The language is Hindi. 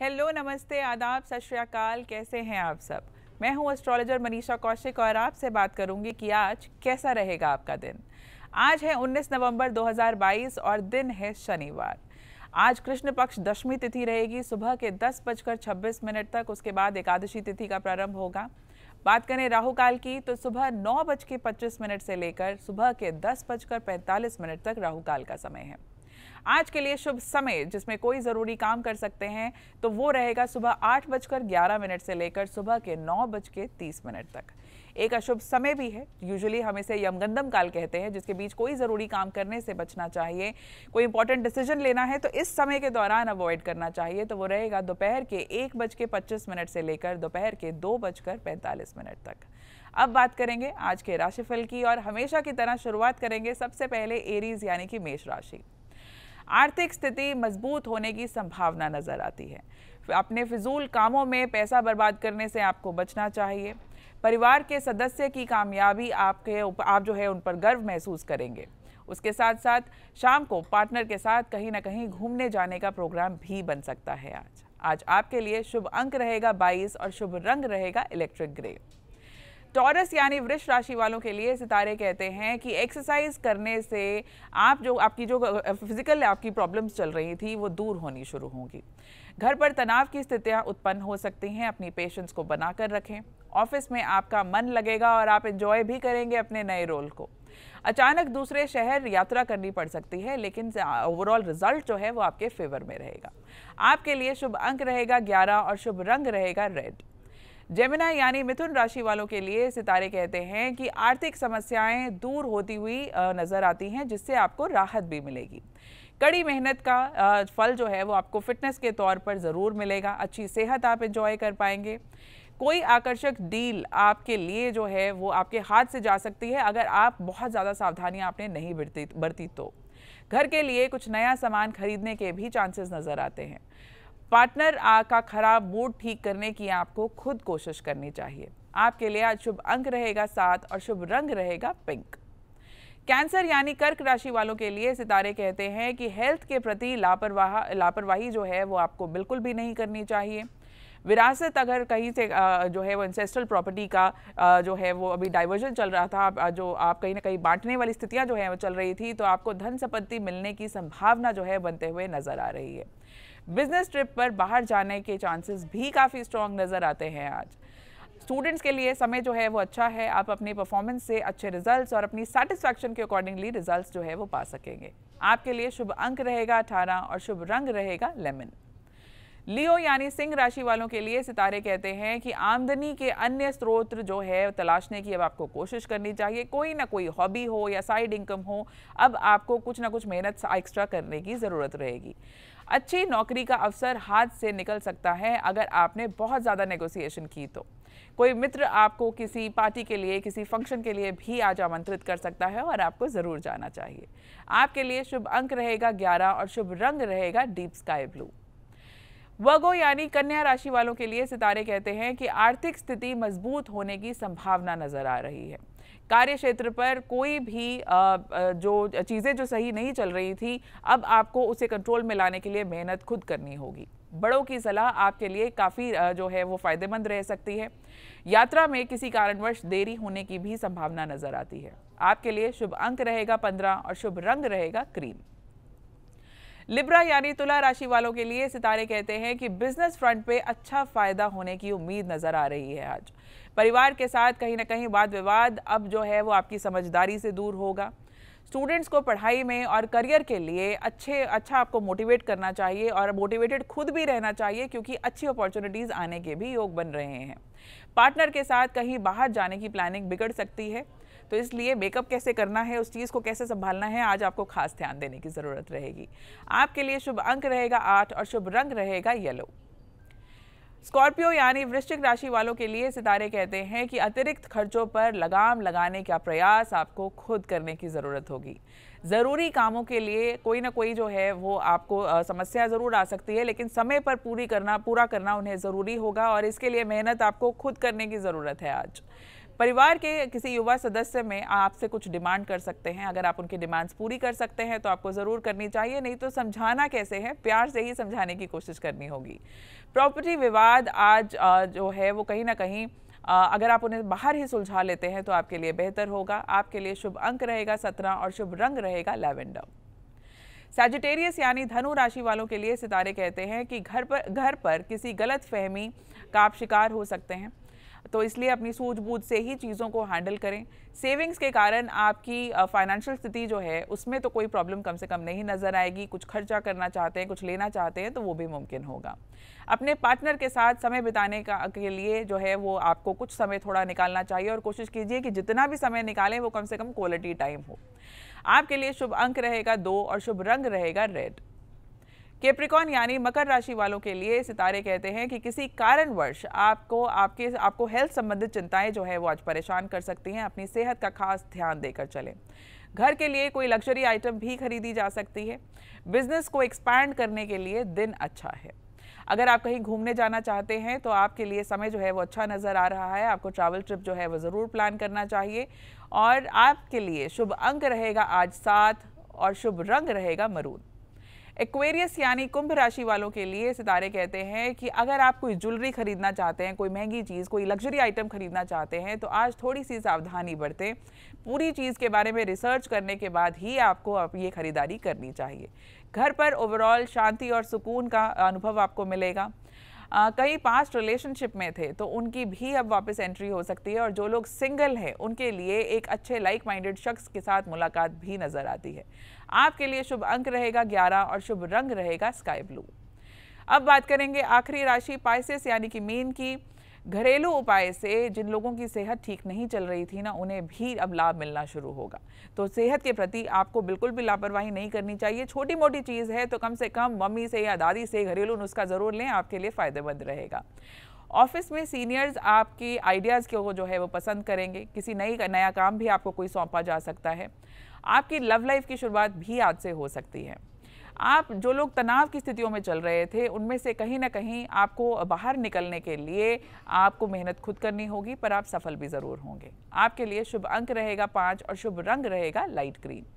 हेलो नमस्ते आदाब सत श्रीकाल कैसे हैं आप सब मैं हूं एस्ट्रोलॉजर मनीषा कौशिक और आपसे बात करूंगी कि आज कैसा रहेगा आपका दिन आज है 19 नवंबर 2022 और दिन है शनिवार आज कृष्ण पक्ष दशमी तिथि रहेगी सुबह के दस बजकर छब्बीस मिनट तक उसके बाद एकादशी तिथि का प्रारंभ होगा बात करें राहु काल की तो सुबह नौ बज के पच्चीस मिनट से लेकर सुबह के दस बजकर पैंतालीस मिनट तक राहु काल का समय है आज के लिए शुभ समय जिसमें कोई ज़रूरी काम कर सकते हैं तो वो रहेगा सुबह आठ बजकर ग्यारह मिनट से लेकर सुबह के नौ बज के तीस मिनट तक एक अशुभ समय भी है यूजुअली हम इसे यमगंदम काल कहते हैं जिसके बीच कोई ज़रूरी काम करने से बचना चाहिए कोई इंपॉर्टेंट डिसीजन लेना है तो इस समय के दौरान अवॉइड करना चाहिए तो वो रहेगा दोपहर के एक बज के पच्चीस मिनट से लेकर दोपहर के दो बजकर पैंतालीस मिनट तक अब बात करेंगे आज के राशिफल की और हमेशा की तरह शुरुआत करेंगे सबसे पहले एरीज यानी कि मेष राशि आर्थिक स्थिति मजबूत होने की संभावना नज़र आती है अपने फिजूल कामों में पैसा बर्बाद करने से आपको बचना चाहिए परिवार के सदस्य की कामयाबी आपके आप जो है उन पर गर्व महसूस करेंगे उसके साथ साथ शाम को पार्टनर के साथ कहीं ना कहीं घूमने जाने का प्रोग्राम भी बन सकता है आज आज आपके लिए शुभ अंक रहेगा 22 और शुभ रंग रहेगा इलेक्ट्रिक ग्रे टॉरस यानी वृक्ष राशि वालों के लिए सितारे कहते हैं कि एक्सरसाइज करने से आप जो आपकी जो फिजिकल आपकी प्रॉब्लम्स चल रही थी वो दूर होनी शुरू होंगी घर पर तनाव की स्थितियां उत्पन्न हो सकती हैं अपनी पेशेंस को बनाकर रखें ऑफिस में आपका मन लगेगा और आप इंजॉय भी करेंगे अपने नए रोल को अचानक दूसरे शहर यात्रा करनी पड़ सकती है लेकिन ओवरऑल रिजल्ट जो है वो आपके फेवर में रहेगा आपके लिए शुभ अंक रहेगा ग्यारह और शुभ रंग रहेगा रेड जेमिना यानी मिथुन राशि वालों के लिए सितारे कहते हैं कि आर्थिक समस्याएं दूर होती हुई नज़र आती हैं जिससे आपको राहत भी मिलेगी कड़ी मेहनत का फल जो है वो आपको फिटनेस के तौर पर ज़रूर मिलेगा अच्छी सेहत आप इंजॉय कर पाएंगे कोई आकर्षक डील आपके लिए जो है वो आपके हाथ से जा सकती है अगर आप बहुत ज़्यादा सावधानियाँ आपने नहीं बरती बरती तो घर के लिए कुछ नया सामान खरीदने के भी चांसेस नज़र आते हैं पार्टनर आ का खराब मूड ठीक करने की आपको खुद कोशिश करनी चाहिए आपके लिए आज शुभ अंक रहेगा सात और शुभ रंग रहेगा पिंक कैंसर यानी कर्क राशि वालों के लिए सितारे कहते हैं कि हेल्थ के प्रति लापरवाह लापरवाही जो है वो आपको बिल्कुल भी नहीं करनी चाहिए विरासत अगर कहीं से जो है वो इंसेस्ट्रल प्रॉपर्टी का जो है वो अभी डाइवर्जन चल रहा था जो आप कहीं ना कहीं बांटने वाली स्थितियां जो है वो चल रही थी तो आपको धन संपत्ति मिलने की संभावना जो है बनते हुए नज़र आ रही है बिजनेस ट्रिप पर बाहर जाने के चांसेस भी काफ़ी स्ट्रॉन्ग नज़र आते हैं आज स्टूडेंट्स के लिए समय जो है वो अच्छा है आप अपनी परफॉर्मेंस से अच्छे रिजल्ट्स और अपनी सेटिस्फैक्शन के अकॉर्डिंगली रिजल्ट्स जो है वो पा सकेंगे आपके लिए शुभ अंक रहेगा अठारह और शुभ रंग रहेगा लेमन लियो यानी सिंह राशि वालों के लिए सितारे कहते हैं कि आमदनी के अन्य स्रोत जो है तलाशने की अब आपको कोशिश करनी चाहिए कोई ना कोई हॉबी हो या साइड इनकम हो अब आपको कुछ ना कुछ मेहनत एक्स्ट्रा करने की ज़रूरत रहेगी अच्छी नौकरी का अवसर हाथ से निकल सकता है अगर आपने बहुत ज़्यादा नेगोशिएशन की तो कोई मित्र आपको किसी पार्टी के लिए किसी फंक्शन के लिए भी आज आमंत्रित कर सकता है और आपको ज़रूर जाना चाहिए आपके लिए शुभ अंक रहेगा ग्यारह और शुभ रंग रहेगा डीप स्काई ब्लू वगो यानी कन्या राशि वालों के लिए सितारे कहते हैं कि आर्थिक स्थिति मजबूत होने की संभावना नज़र आ रही है कार्य क्षेत्र पर कोई भी जो चीज़ें जो सही नहीं चल रही थी अब आपको उसे कंट्रोल में लाने के लिए मेहनत खुद करनी होगी बड़ों की सलाह आपके लिए काफ़ी जो है वो फ़ायदेमंद रह सकती है यात्रा में किसी कारणवश देरी होने की भी संभावना नज़र आती है आपके लिए शुभ अंक रहेगा पंद्रह और शुभ रंग रहेगा क्रीम लिब्रा यानी तुला राशि वालों के लिए सितारे कहते हैं कि बिजनेस फ्रंट पे अच्छा फ़ायदा होने की उम्मीद नज़र आ रही है आज परिवार के साथ कहीं ना कहीं वाद विवाद अब जो है वो आपकी समझदारी से दूर होगा स्टूडेंट्स को पढ़ाई में और करियर के लिए अच्छे अच्छा आपको मोटिवेट करना चाहिए और मोटिवेटेड खुद भी रहना चाहिए क्योंकि अच्छी अपॉर्चुनिटीज़ आने के भी योग बन रहे हैं पार्टनर के साथ कहीं बाहर जाने की प्लानिंग बिगड़ सकती है तो इसलिए मेकअप कैसे करना है उस चीज़ को कैसे संभालना है आज आपको खास ध्यान देने की ज़रूरत रहेगी आपके लिए शुभ अंक रहेगा आठ और शुभ रंग रहेगा येलो स्कॉर्पियो यानी वृश्चिक राशि वालों के लिए सितारे कहते हैं कि अतिरिक्त खर्चों पर लगाम लगाने का प्रयास आपको खुद करने की ज़रूरत होगी ज़रूरी कामों के लिए कोई ना कोई जो है वो आपको समस्या ज़रूर आ सकती है लेकिन समय पर पूरी करना पूरा करना उन्हें ज़रूरी होगा और इसके लिए मेहनत आपको खुद करने की ज़रूरत है आज परिवार के किसी युवा सदस्य में आपसे कुछ डिमांड कर सकते हैं अगर आप उनकी डिमांड्स पूरी कर सकते हैं तो आपको ज़रूर करनी चाहिए नहीं तो समझाना कैसे है प्यार से ही समझाने की कोशिश करनी होगी प्रॉपर्टी विवाद आज जो है वो कहीं ना कहीं अगर आप उन्हें बाहर ही सुलझा लेते हैं तो आपके लिए बेहतर होगा आपके लिए शुभ अंक रहेगा सत्रह और शुभ रंग रहेगा लेवेंडर सैजिटेरियस यानी धनु राशि वालों के लिए सितारे कहते हैं कि घर पर घर पर किसी गलत फहमी का आप शिकार हो सकते हैं तो इसलिए अपनी सूझबूझ से ही चीज़ों को हैंडल करें सेविंग्स के कारण आपकी फाइनेंशियल स्थिति जो है उसमें तो कोई प्रॉब्लम कम से कम नहीं नज़र आएगी कुछ खर्चा करना चाहते हैं कुछ लेना चाहते हैं तो वो भी मुमकिन होगा अपने पार्टनर के साथ समय बिताने का के लिए जो है वो आपको कुछ समय थोड़ा निकालना चाहिए और कोशिश कीजिए कि जितना भी समय निकालें वो कम से कम क्वालिटी टाइम हो आपके लिए शुभ अंक रहेगा दो और शुभ रंग रहेगा रेड केप्रिकॉन यानी मकर राशि वालों के लिए सितारे कहते हैं कि किसी कारणवश आपको आपके आपको हेल्थ संबंधित चिंताएं जो है वो आज परेशान कर सकती हैं अपनी सेहत का खास ध्यान देकर चलें घर के लिए कोई लग्जरी आइटम भी खरीदी जा सकती है बिजनेस को एक्सपैंड करने के लिए दिन अच्छा है अगर आप कहीं घूमने जाना चाहते हैं तो आपके लिए समय जो है वो अच्छा नज़र आ रहा है आपको ट्रैवल ट्रिप जो है वो ज़रूर प्लान करना चाहिए और आपके लिए शुभ अंक रहेगा आज सात और शुभ रंग रहेगा मरून एक्वेरियस यानी कुंभ राशि वालों के लिए सितारे कहते हैं कि अगर आप कोई ज्वेलरी खरीदना चाहते हैं कोई महंगी चीज़ कोई लग्जरी आइटम खरीदना चाहते हैं तो आज थोड़ी सी सावधानी बरतें पूरी चीज़ के बारे में रिसर्च करने के बाद ही आपको आप ये खरीदारी करनी चाहिए घर पर ओवरऑल शांति और सुकून का अनुभव आपको मिलेगा कई पास्ट रिलेशनशिप में थे तो उनकी भी अब वापस एंट्री हो सकती है और जो लोग सिंगल हैं उनके लिए एक अच्छे लाइक माइंडेड शख्स के साथ मुलाकात भी नजर आती है आपके लिए शुभ अंक रहेगा ग्यारह और शुभ रंग रहेगा स्काई ब्लू अब बात करेंगे आखिरी राशि पाइसिस यानी कि मीन की घरेलू उपाय से जिन लोगों की सेहत ठीक नहीं चल रही थी ना उन्हें भी अब लाभ मिलना शुरू होगा तो सेहत के प्रति आपको बिल्कुल भी लापरवाही नहीं करनी चाहिए छोटी मोटी चीज़ है तो कम से कम मम्मी से या दादी से घरेलू नुस्खा ज़रूर लें आपके लिए फ़ायदेमंद रहेगा ऑफिस में सीनियर्स आपकी आइडियाज़ को जो है वो पसंद करेंगे किसी नई नया काम भी आपको कोई सौंपा जा सकता है आपकी लव लाइफ की शुरुआत भी आज से हो सकती है आप जो लोग तनाव की स्थितियों में चल रहे थे उनमें से कहीं ना कहीं आपको बाहर निकलने के लिए आपको मेहनत खुद करनी होगी पर आप सफल भी ज़रूर होंगे आपके लिए शुभ अंक रहेगा पाँच और शुभ रंग रहेगा लाइट ग्रीन